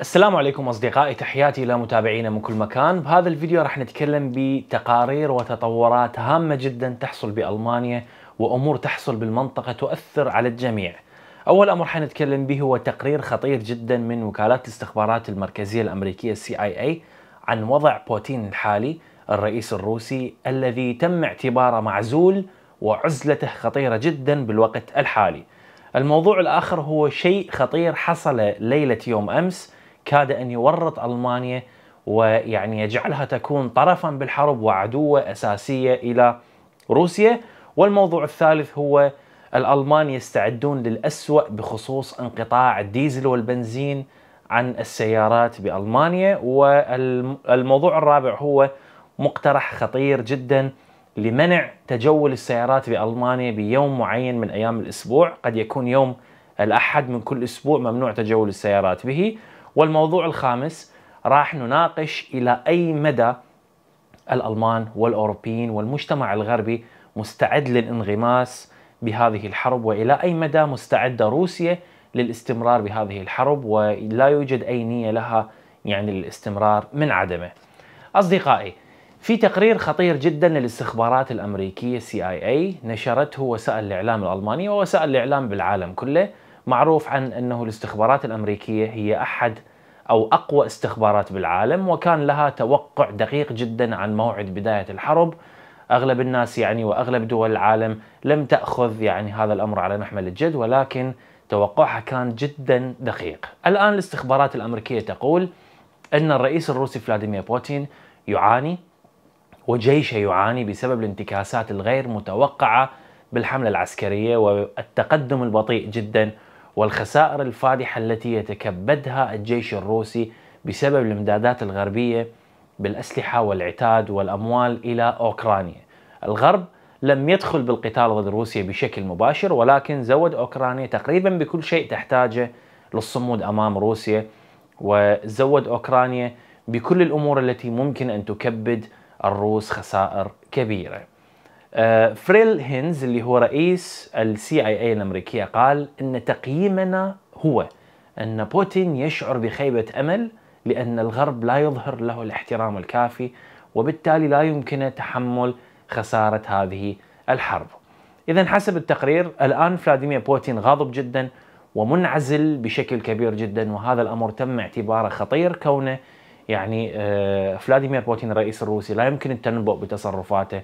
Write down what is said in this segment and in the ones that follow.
السلام عليكم أصدقائي تحياتي إلى متابعينا من كل مكان بهذا الفيديو راح نتكلم بتقارير وتطورات هامة جدا تحصل بألمانيا وأمور تحصل بالمنطقة تؤثر على الجميع أول أمر حنتكلم به هو تقرير خطير جدا من وكالات الاستخبارات المركزية الأمريكية اي اي عن وضع بوتين الحالي الرئيس الروسي الذي تم اعتباره معزول وعزلته خطيرة جدا بالوقت الحالي الموضوع الآخر هو شيء خطير حصل ليلة يوم أمس كاد أن يورط ألمانيا ويعني يجعلها تكون طرفا بالحرب وعدوة أساسية إلى روسيا والموضوع الثالث هو الألمان يستعدون للأسوأ بخصوص انقطاع الديزل والبنزين عن السيارات بألمانيا والموضوع الرابع هو مقترح خطير جدا لمنع تجول السيارات بألمانيا بيوم معين من أيام الأسبوع قد يكون يوم الأحد من كل أسبوع ممنوع تجول السيارات به والموضوع الخامس راح نناقش إلى أي مدى الألمان والأوروبيين والمجتمع الغربي مستعد للانغماس بهذه الحرب وإلى أي مدى مستعدة روسيا للاستمرار بهذه الحرب ولا يوجد أي نية لها يعني للاستمرار من عدمه أصدقائي في تقرير خطير جدا للاستخبارات الأمريكية CIA نشرته وسائل الإعلام الألمانية ووسائل الإعلام بالعالم كله معروف عن انه الاستخبارات الامريكيه هي احد او اقوى استخبارات بالعالم وكان لها توقع دقيق جدا عن موعد بدايه الحرب اغلب الناس يعني واغلب دول العالم لم تاخذ يعني هذا الامر على محمل الجد ولكن توقعها كان جدا دقيق. الان الاستخبارات الامريكيه تقول ان الرئيس الروسي فلاديمير بوتين يعاني وجيشه يعاني بسبب الانتكاسات الغير متوقعه بالحمله العسكريه والتقدم البطيء جدا والخسائر الفادحة التي يتكبدها الجيش الروسي بسبب الامدادات الغربية بالأسلحة والعتاد والأموال إلى أوكرانيا الغرب لم يدخل بالقتال ضد روسيا بشكل مباشر ولكن زود أوكرانيا تقريبا بكل شيء تحتاجه للصمود أمام روسيا وزود أوكرانيا بكل الأمور التي ممكن أن تكبد الروس خسائر كبيره آه، فريل هينز اللي هو رئيس السي اي اي الامريكيه قال ان تقييمنا هو ان بوتين يشعر بخيبه امل لان الغرب لا يظهر له الاحترام الكافي وبالتالي لا يمكنه تحمل خساره هذه الحرب. اذا حسب التقرير الان فلاديمير بوتين غاضب جدا ومنعزل بشكل كبير جدا وهذا الامر تم اعتباره خطير كونه يعني آه، فلاديمير بوتين الرئيس الروسي لا يمكن التنبؤ بتصرفاته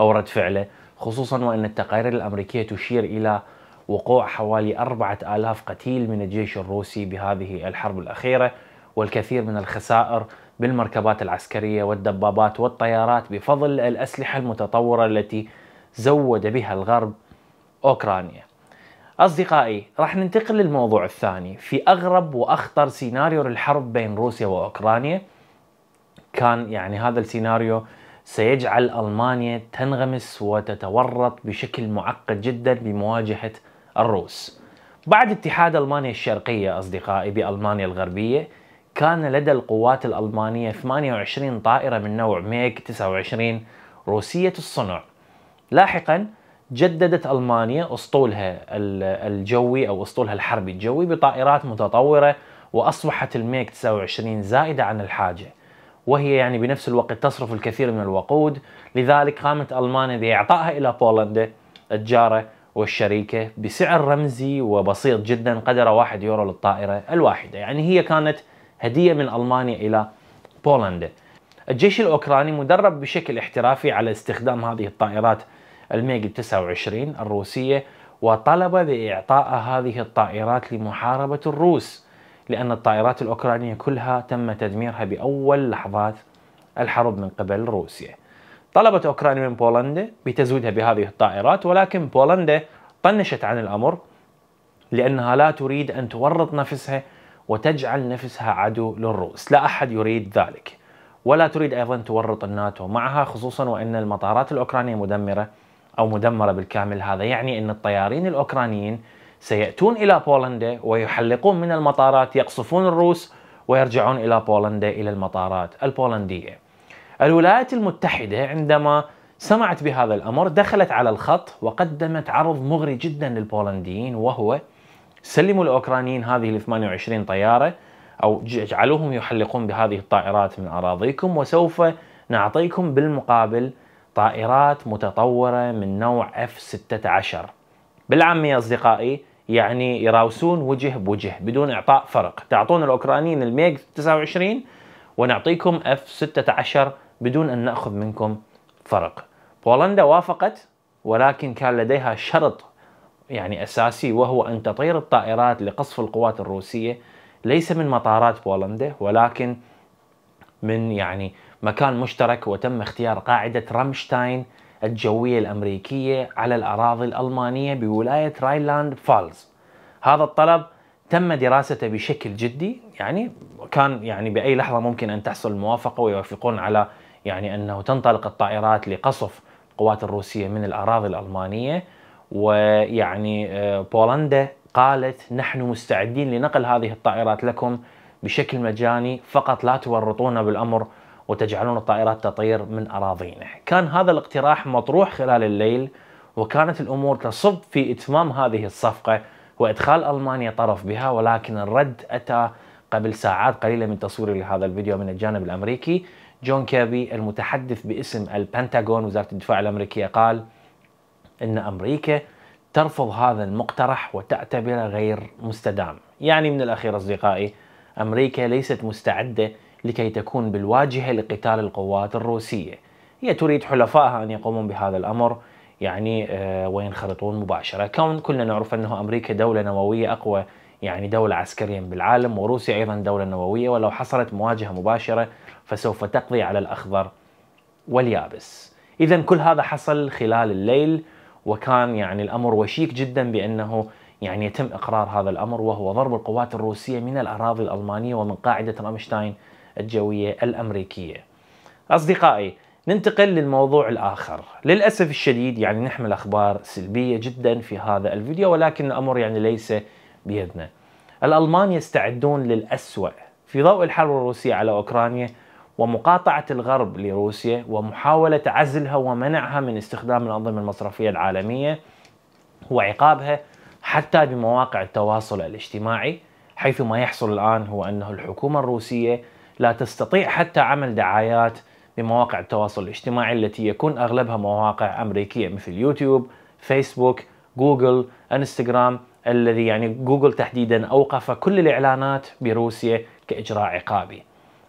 أو رد فعله خصوصا وأن التقارير الأمريكية تشير إلى وقوع حوالي أربعة آلاف قتيل من الجيش الروسي بهذه الحرب الأخيرة والكثير من الخسائر بالمركبات العسكرية والدبابات والطيارات بفضل الأسلحة المتطورة التي زود بها الغرب أوكرانيا أصدقائي راح ننتقل للموضوع الثاني في أغرب وأخطر سيناريو للحرب بين روسيا وأوكرانيا كان يعني هذا السيناريو سيجعل ألمانيا تنغمس وتتورط بشكل معقد جدا بمواجهة الروس بعد اتحاد ألمانيا الشرقية أصدقائي بألمانيا الغربية كان لدى القوات الألمانية 28 طائرة من نوع ميغ 29 روسية الصنع لاحقا جددت ألمانيا أسطولها الجوي أو أسطولها الحربي الجوي بطائرات متطورة وأصبحت الميغ 29 زائدة عن الحاجة وهي يعني بنفس الوقت تصرف الكثير من الوقود لذلك قامت ألمانيا بإعطائها إلى بولندا الجارة والشريكة بسعر رمزي وبسيط جدا قدر 1 يورو للطائرة الواحدة يعني هي كانت هدية من ألمانيا إلى بولندا الجيش الأوكراني مدرب بشكل احترافي على استخدام هذه الطائرات الميج 29 الروسية وطلب بإعطاء هذه الطائرات لمحاربة الروس لأن الطائرات الأوكرانية كلها تم تدميرها بأول لحظات الحرب من قبل روسيا طلبت أوكرانيا من بولندا بتزويدها بهذه الطائرات ولكن بولندا طنشت عن الأمر لأنها لا تريد أن تورط نفسها وتجعل نفسها عدو للروس لا أحد يريد ذلك ولا تريد أيضا تورط الناتو معها خصوصا وأن المطارات الأوكرانية مدمرة أو مدمرة بالكامل هذا يعني أن الطيارين الأوكرانيين سيأتون إلى بولندا ويحلقون من المطارات يقصفون الروس ويرجعون إلى بولندا إلى المطارات البولندية الولايات المتحدة عندما سمعت بهذا الأمر دخلت على الخط وقدمت عرض مغري جدا للبولنديين وهو سلموا الأوكرانيين هذه ال 28 طيارة أو اجعلوهم يحلقون بهذه الطائرات من أراضيكم وسوف نعطيكم بالمقابل طائرات متطورة من نوع F-16 بالعامية أصدقائي يعني يراوسون وجه بوجه بدون اعطاء فرق تعطون الاوكرانيين الميج 29 ونعطيكم اف 16 بدون ان ناخذ منكم فرق بولندا وافقت ولكن كان لديها شرط يعني اساسي وهو ان تطير الطائرات لقصف القوات الروسيه ليس من مطارات بولندا ولكن من يعني مكان مشترك وتم اختيار قاعده رامشتاين الجوية الأمريكية على الأراضي الألمانية بولاية رايلاند فالز هذا الطلب تم دراسته بشكل جدي يعني كان يعني بأي لحظة ممكن أن تحصل الموافقة ويوافقون على يعني أنه تنطلق الطائرات لقصف القوات الروسية من الأراضي الألمانية ويعني آه، بولندا قالت نحن مستعدين لنقل هذه الطائرات لكم بشكل مجاني فقط لا تورطونا بالأمر وتجعلون الطائرات تطير من أراضينا كان هذا الاقتراح مطروح خلال الليل وكانت الأمور تصب في إتمام هذه الصفقة وإدخال ألمانيا طرف بها ولكن الرد أتى قبل ساعات قليلة من تصويري لهذا الفيديو من الجانب الأمريكي جون كيربي المتحدث باسم البنتاغون وزارة الدفاع الأمريكية قال أن أمريكا ترفض هذا المقترح وتعتبره غير مستدام يعني من الأخير أصدقائي أمريكا ليست مستعدة لكي تكون بالواجهة لقتال القوات الروسية هي تريد حلفائها أن يقومون بهذا الأمر يعني آه، وينخرطون مباشرة كون كلنا نعرف أنه أمريكا دولة نووية أقوى يعني دولة عسكريا بالعالم وروسيا أيضا دولة نووية ولو حصلت مواجهة مباشرة فسوف تقضي على الأخضر واليابس إذا كل هذا حصل خلال الليل وكان يعني الأمر وشيك جدا بأنه يعني يتم إقرار هذا الأمر وهو ضرب القوات الروسية من الأراضي الألمانية ومن قاعدة رامشتاين الجوية الأمريكية أصدقائي ننتقل للموضوع الآخر للأسف الشديد يعني نحمل أخبار سلبية جدا في هذا الفيديو ولكن الأمر يعني ليس بيدنا الألمان يستعدون للأسوأ في ضوء الحرب الروسية على أوكرانيا ومقاطعة الغرب لروسيا ومحاولة عزلها ومنعها من استخدام الأنظمة المصرفية العالمية وعقابها حتى بمواقع التواصل الاجتماعي حيث ما يحصل الآن هو أنه الحكومة الروسية لا تستطيع حتى عمل دعايات بمواقع التواصل الاجتماعي التي يكون اغلبها مواقع امريكيه مثل يوتيوب، فيسبوك، جوجل، انستغرام الذي يعني جوجل تحديدا اوقف كل الاعلانات بروسيا كاجراء عقابي.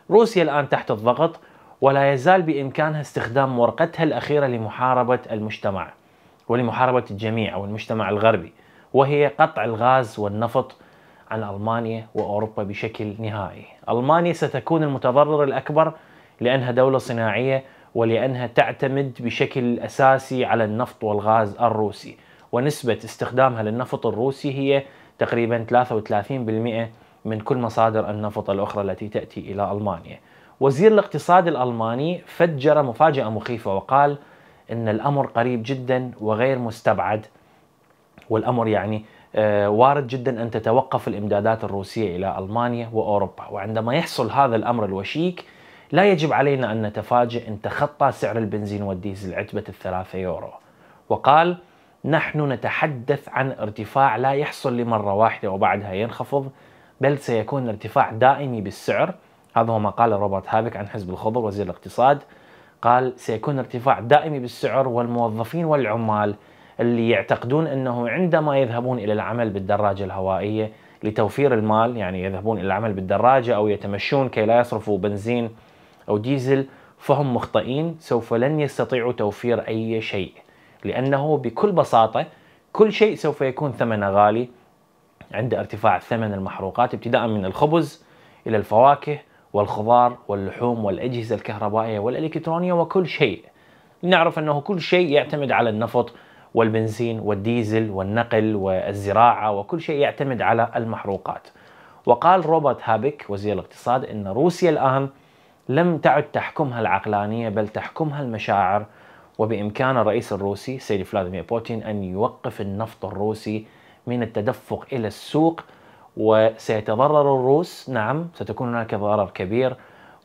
روسيا الان تحت الضغط ولا يزال بامكانها استخدام ورقتها الاخيره لمحاربه المجتمع ولمحاربه الجميع او المجتمع الغربي وهي قطع الغاز والنفط عن المانيا واوروبا بشكل نهائي. ألمانيا ستكون المتضرر الأكبر لأنها دولة صناعية ولأنها تعتمد بشكل أساسي على النفط والغاز الروسي ونسبة استخدامها للنفط الروسي هي تقريبا 33% من كل مصادر النفط الأخرى التي تأتي إلى ألمانيا وزير الاقتصاد الألماني فجر مفاجأة مخيفة وقال إن الأمر قريب جدا وغير مستبعد والأمر يعني آه، وارد جدا أن تتوقف الإمدادات الروسية إلى ألمانيا وأوروبا وعندما يحصل هذا الأمر الوشيك لا يجب علينا أن نتفاجئ إن تخطى سعر البنزين والديزل عتبة الثلاثة يورو وقال نحن نتحدث عن ارتفاع لا يحصل لمرة واحدة وبعدها ينخفض بل سيكون ارتفاع دائمي بالسعر هذا هو ما قال روبرت هابك عن حزب الخضر وزير الاقتصاد قال سيكون ارتفاع دائمي بالسعر والموظفين والعمال اللي يعتقدون انه عندما يذهبون الى العمل بالدراجه الهوائيه لتوفير المال يعني يذهبون الى العمل بالدراجه او يتمشون كي لا يصرفوا بنزين او ديزل فهم مخطئين سوف لن يستطيعوا توفير اي شيء لانه بكل بساطه كل شيء سوف يكون ثمنه غالي عند ارتفاع ثمن المحروقات ابتداء من الخبز الى الفواكه والخضار واللحوم والاجهزه الكهربائيه والالكترونيه وكل شيء. نعرف انه كل شيء يعتمد على النفط والبنزين والديزل والنقل والزراعة وكل شيء يعتمد على المحروقات وقال روبرت هابك وزير الاقتصاد أن روسيا الآن لم تعد تحكمها العقلانية بل تحكمها المشاعر وبإمكان الرئيس الروسي سيد فلاديمير بوتين أن يوقف النفط الروسي من التدفق إلى السوق وسيتضرر الروس نعم ستكون هناك ضرر كبير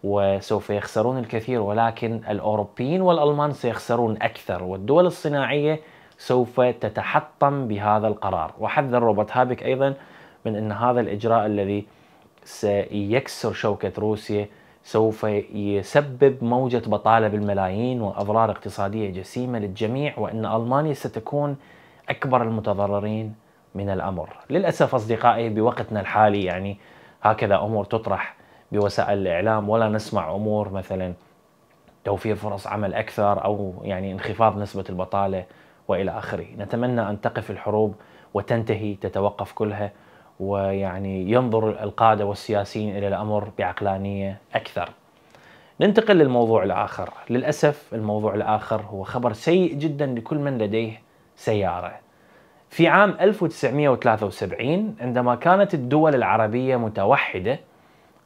وسوف يخسرون الكثير ولكن الأوروبيين والألمان سيخسرون أكثر والدول الصناعية سوف تتحطم بهذا القرار وحذر روبرت هابك أيضا من أن هذا الإجراء الذي سيكسر شوكة روسيا سوف يسبب موجة بطالة بالملايين وأضرار اقتصادية جسيمة للجميع وأن ألمانيا ستكون أكبر المتضررين من الأمر للأسف أصدقائي بوقتنا الحالي يعني هكذا أمور تطرح بوسائل الإعلام ولا نسمع أمور مثلا توفير فرص عمل أكثر أو يعني انخفاض نسبة البطالة والى اخره، نتمنى ان تقف الحروب وتنتهي تتوقف كلها ويعني ينظر القاده والسياسيين الى الامر بعقلانيه اكثر. ننتقل للموضوع الاخر، للاسف الموضوع الاخر هو خبر سيء جدا لكل من لديه سياره. في عام 1973 عندما كانت الدول العربيه متوحده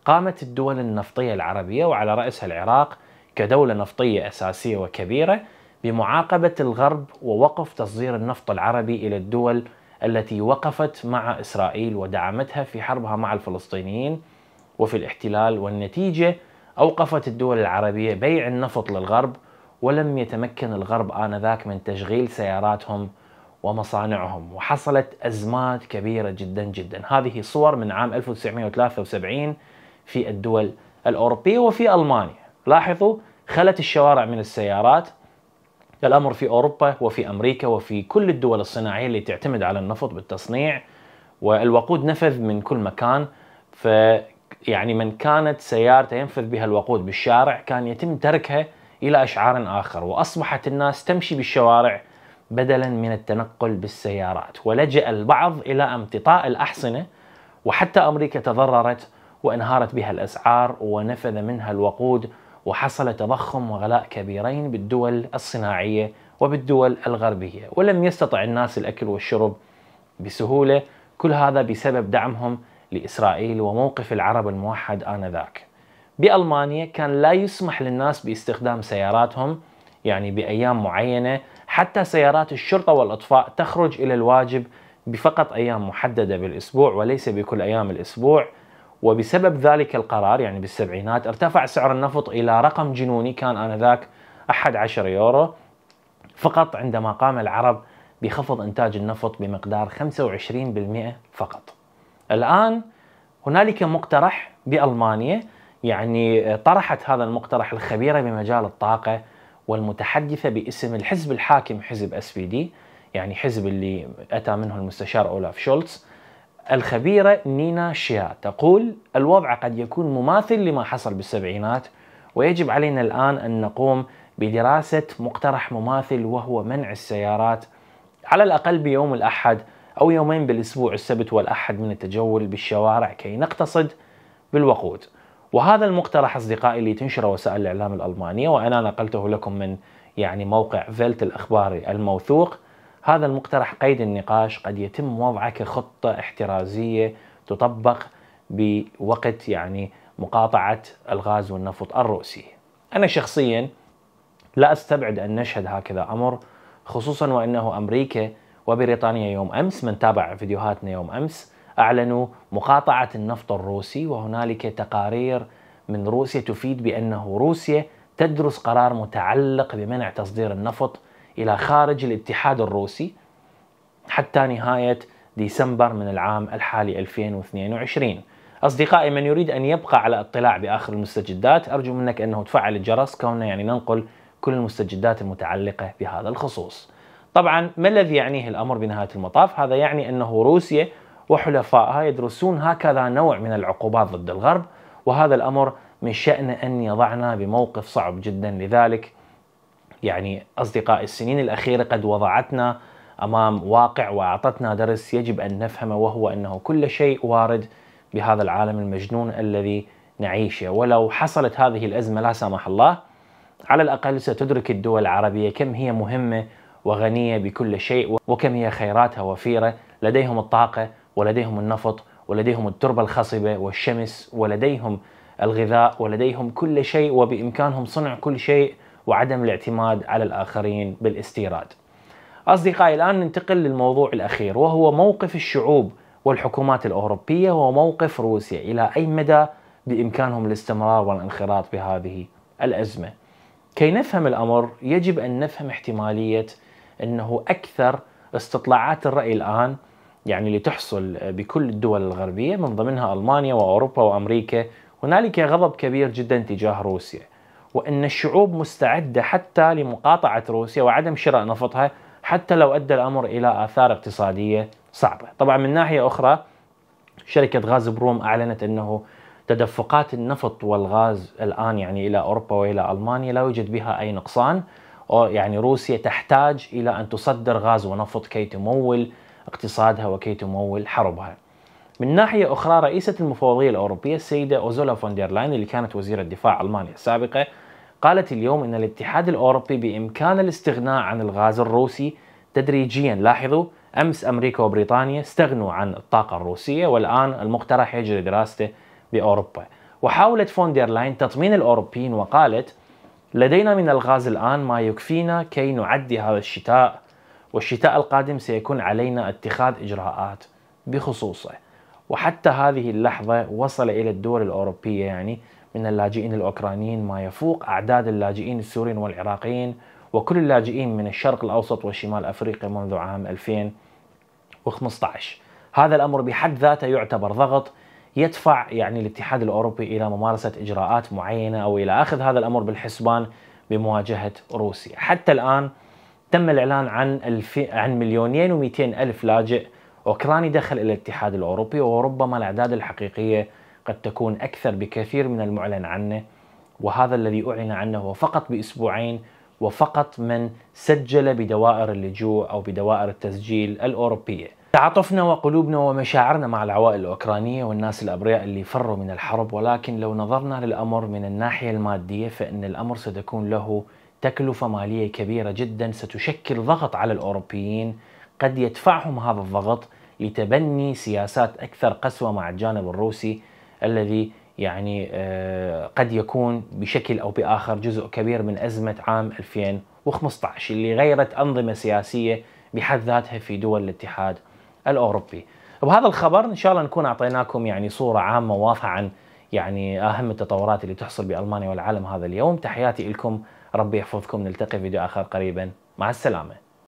قامت الدول النفطيه العربيه وعلى راسها العراق كدوله نفطيه اساسيه وكبيره بمعاقبة الغرب ووقف تصدير النفط العربي إلى الدول التي وقفت مع إسرائيل ودعمتها في حربها مع الفلسطينيين وفي الاحتلال والنتيجة أوقفت الدول العربية بيع النفط للغرب ولم يتمكن الغرب آنذاك من تشغيل سياراتهم ومصانعهم وحصلت أزمات كبيرة جدا جدا هذه صور من عام 1973 في الدول الأوروبية وفي ألمانيا لاحظوا خلت الشوارع من السيارات الأمر في أوروبا وفي أمريكا وفي كل الدول الصناعية اللي تعتمد على النفط بالتصنيع والوقود نفذ من كل مكان ف يعني من كانت سيارته ينفذ بها الوقود بالشارع كان يتم تركها إلى إشعار آخر وأصبحت الناس تمشي بالشوارع بدلا من التنقل بالسيارات ولجأ البعض إلى امتطاء الأحصنة وحتى أمريكا تضررت وانهارت بها الأسعار ونفذ منها الوقود وحصل تضخم وغلاء كبيرين بالدول الصناعيه وبالدول الغربيه، ولم يستطع الناس الاكل والشرب بسهوله، كل هذا بسبب دعمهم لاسرائيل وموقف العرب الموحد انذاك. بالمانيا كان لا يسمح للناس باستخدام سياراتهم يعني بايام معينه، حتى سيارات الشرطه والاطفاء تخرج الى الواجب بفقط ايام محدده بالاسبوع وليس بكل ايام الاسبوع. وبسبب ذلك القرار يعني بالسبعينات ارتفع سعر النفط إلى رقم جنوني كان آنذاك 11 يورو فقط عندما قام العرب بخفض إنتاج النفط بمقدار 25% فقط الآن هنالك مقترح بألمانيا يعني طرحت هذا المقترح الخبيرة بمجال الطاقة والمتحدثة باسم الحزب الحاكم حزب اس بي دي يعني حزب اللي أتى منه المستشار أولاف شولتز الخبيرة نينا شيا تقول الوضع قد يكون مماثل لما حصل بالسبعينات ويجب علينا الآن أن نقوم بدراسة مقترح مماثل وهو منع السيارات على الأقل بيوم الأحد أو يومين بالأسبوع السبت والأحد من التجول بالشوارع كي نقتصد بالوقود وهذا المقترح أصدقائي اللي تنشره وسائل الإعلام الألمانية وأنا نقلته لكم من يعني موقع فيلت الأخباري الموثوق هذا المقترح قيد النقاش قد يتم وضعه كخطة احترازية تطبق بوقت يعني مقاطعة الغاز والنفط الرؤسي أنا شخصيا لا أستبعد أن نشهد هكذا أمر خصوصا وأنه أمريكا وبريطانيا يوم أمس من تابع فيديوهاتنا يوم أمس أعلنوا مقاطعة النفط الروسي وهنالك تقارير من روسيا تفيد بأنه روسيا تدرس قرار متعلق بمنع تصدير النفط إلى خارج الاتحاد الروسي حتى نهاية ديسمبر من العام الحالي 2022 أصدقائي من يريد أن يبقى على اطلاع بآخر المستجدات أرجو منك أنه تفعل الجرس كونه يعني ننقل كل المستجدات المتعلقة بهذا الخصوص طبعا ما الذي يعنيه الأمر بنهاية المطاف؟ هذا يعني أنه روسيا وحلفائها يدرسون هكذا نوع من العقوبات ضد الغرب وهذا الأمر من شأنه أن يضعنا بموقف صعب جدا لذلك يعني أصدقاء السنين الأخيرة قد وضعتنا أمام واقع وأعطتنا درس يجب أن نفهمه وهو أنه كل شيء وارد بهذا العالم المجنون الذي نعيشه ولو حصلت هذه الأزمة لا سمح الله على الأقل ستدرك الدول العربية كم هي مهمة وغنية بكل شيء وكم هي خيراتها وفيرة لديهم الطاقة ولديهم النفط ولديهم التربة الخصبة والشمس ولديهم الغذاء ولديهم كل شيء وبإمكانهم صنع كل شيء وعدم الاعتماد على الآخرين بالاستيراد أصدقائي الآن ننتقل للموضوع الأخير وهو موقف الشعوب والحكومات الأوروبية وموقف روسيا إلى أي مدى بإمكانهم الاستمرار والانخراط بهذه الأزمة كي نفهم الأمر يجب أن نفهم احتمالية أنه أكثر استطلاعات الرأي الآن يعني اللي تحصل بكل الدول الغربية من ضمنها ألمانيا وأوروبا وأمريكا هنالك غضب كبير جدا تجاه روسيا وأن الشعوب مستعدة حتى لمقاطعة روسيا وعدم شراء نفطها حتى لو أدى الأمر إلى آثار اقتصادية صعبة طبعا من ناحية أخرى شركة غاز بروم أعلنت أنه تدفقات النفط والغاز الآن يعني إلى أوروبا وإلى ألمانيا لا يوجد بها أي نقصان يعني روسيا تحتاج إلى أن تصدر غاز ونفط كي تمول اقتصادها وكي تمول حربها من ناحية أخرى رئيسة المفوضية الأوروبية السيدة أوزولا فون اللي كانت وزيرة دفاع ألمانيا السابقة قالت اليوم أن الاتحاد الأوروبي بإمكان الاستغناء عن الغاز الروسي تدريجيا لاحظوا أمس أمريكا وبريطانيا استغنوا عن الطاقة الروسية والآن المقترح يجري دراسته بأوروبا وحاولت فونديرلاين تطمين الأوروبيين وقالت لدينا من الغاز الآن ما يكفينا كي نعدي هذا الشتاء والشتاء القادم سيكون علينا اتخاذ إجراءات بخصوصه وحتى هذه اللحظة وصل إلى الدول الأوروبية يعني من اللاجئين الأوكرانيين ما يفوق أعداد اللاجئين السوريين والعراقيين وكل اللاجئين من الشرق الأوسط وشمال أفريقيا منذ عام 2015 هذا الأمر بحد ذاته يعتبر ضغط يدفع يعني الاتحاد الأوروبي إلى ممارسة إجراءات معينة أو إلى أخذ هذا الأمر بالحسبان بمواجهة روسيا حتى الآن تم الإعلان عن الف... عن مليونين ومئتين ألف لاجئ أوكراني دخل إلى الاتحاد الأوروبي وربما الأعداد الحقيقية قد تكون أكثر بكثير من المعلن عنه وهذا الذي أعلن عنه هو فقط بأسبوعين وفقط من سجل بدوائر اللجوء أو بدوائر التسجيل الأوروبية تعاطفنا وقلوبنا ومشاعرنا مع العوائل الأوكرانية والناس الأبرياء اللي فروا من الحرب ولكن لو نظرنا للأمر من الناحية المادية فإن الأمر ستكون له تكلفة مالية كبيرة جدا ستشكل ضغط على الأوروبيين قد يدفعهم هذا الضغط لتبني سياسات أكثر قسوة مع الجانب الروسي الذي يعني آه، قد يكون بشكل او باخر جزء كبير من ازمه عام 2015 اللي غيرت انظمه سياسيه بحد ذاتها في دول الاتحاد الاوروبي. وهذا الخبر ان شاء الله نكون اعطيناكم يعني صوره عامه واضحه عن يعني اهم التطورات اللي تحصل بالمانيا والعالم هذا اليوم، تحياتي لكم ربي يحفظكم نلتقي في فيديو اخر قريبا، مع السلامه.